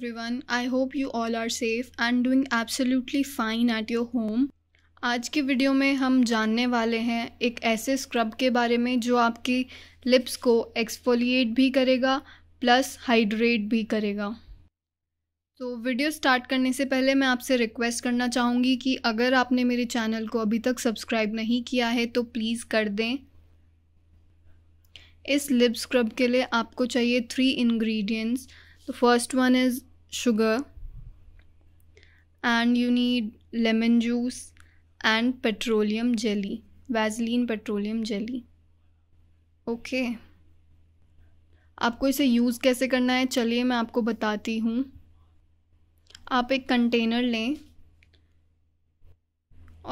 One I hope you all are safe and doing absolutely fine at your home आज के video में हम जानने वाले हैं एक ऐसे स्क्रब के बारे में जो आपकी लिप्स को एक्सफोलिएट भी करेगा प्लस हाइड्रेट भी करेगा तो वीडियो स्टार्ट करने से पहले मैं आपसे रिक्वेस्ट करना चाहूँगी कि अगर आपने मेरे चैनल को अभी तक सब्सक्राइब नहीं किया है तो प्लीज़ कर दें इस लिप स्क्रब के लिए आपको चाहिए three ingredients The first one is sugar, and you need lemon juice and petroleum jelly, Vaseline petroleum jelly. okay. आपको इसे यूज़ कैसे करना है चलिए मैं आपको बताती हूँ आप एक कंटेनर लें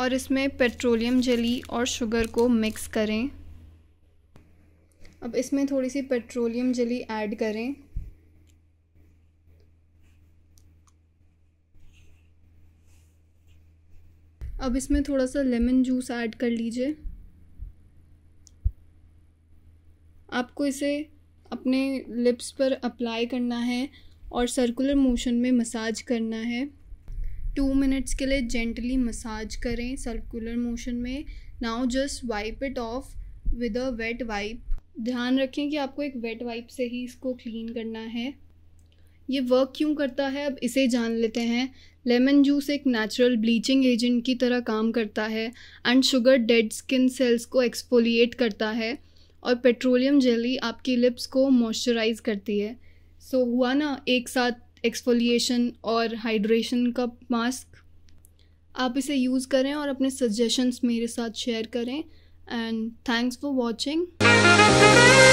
और इसमें पेट्रोलियम जली और शुगर को मिक्स करें अब इसमें थोड़ी सी पेट्रोलियम जली ऐड करें अब इसमें थोड़ा सा लेमन जूस ऐड कर लीजिए आपको इसे अपने लिप्स पर अप्लाई करना है और सर्कुलर मोशन में मसाज करना है टू मिनट्स के लिए जेंटली मसाज करें सर्कुलर मोशन में now just wipe it off with a wet wipe ध्यान रखें कि आपको एक वेट वाइप से ही इसको क्लीन करना है ये वर्क क्यों करता है अब इसे जान लेते हैं लेमन जूस एक नेचुरल ब्लीचिंग एजेंट की तरह काम करता है and sugar dead skin cells को एक्सपोलिएट करता है और पेट्रोलियम जेली आपकी लिप्स को मॉइस्चराइज करती है सो so, हुआ ना एक साथ एक्सफोलिएशन और हाइड्रेशन का मास्क आप इसे यूज़ करें और अपने सजेशंस मेरे साथ शेयर करें एंड थैंक्स फॉर वॉचिंग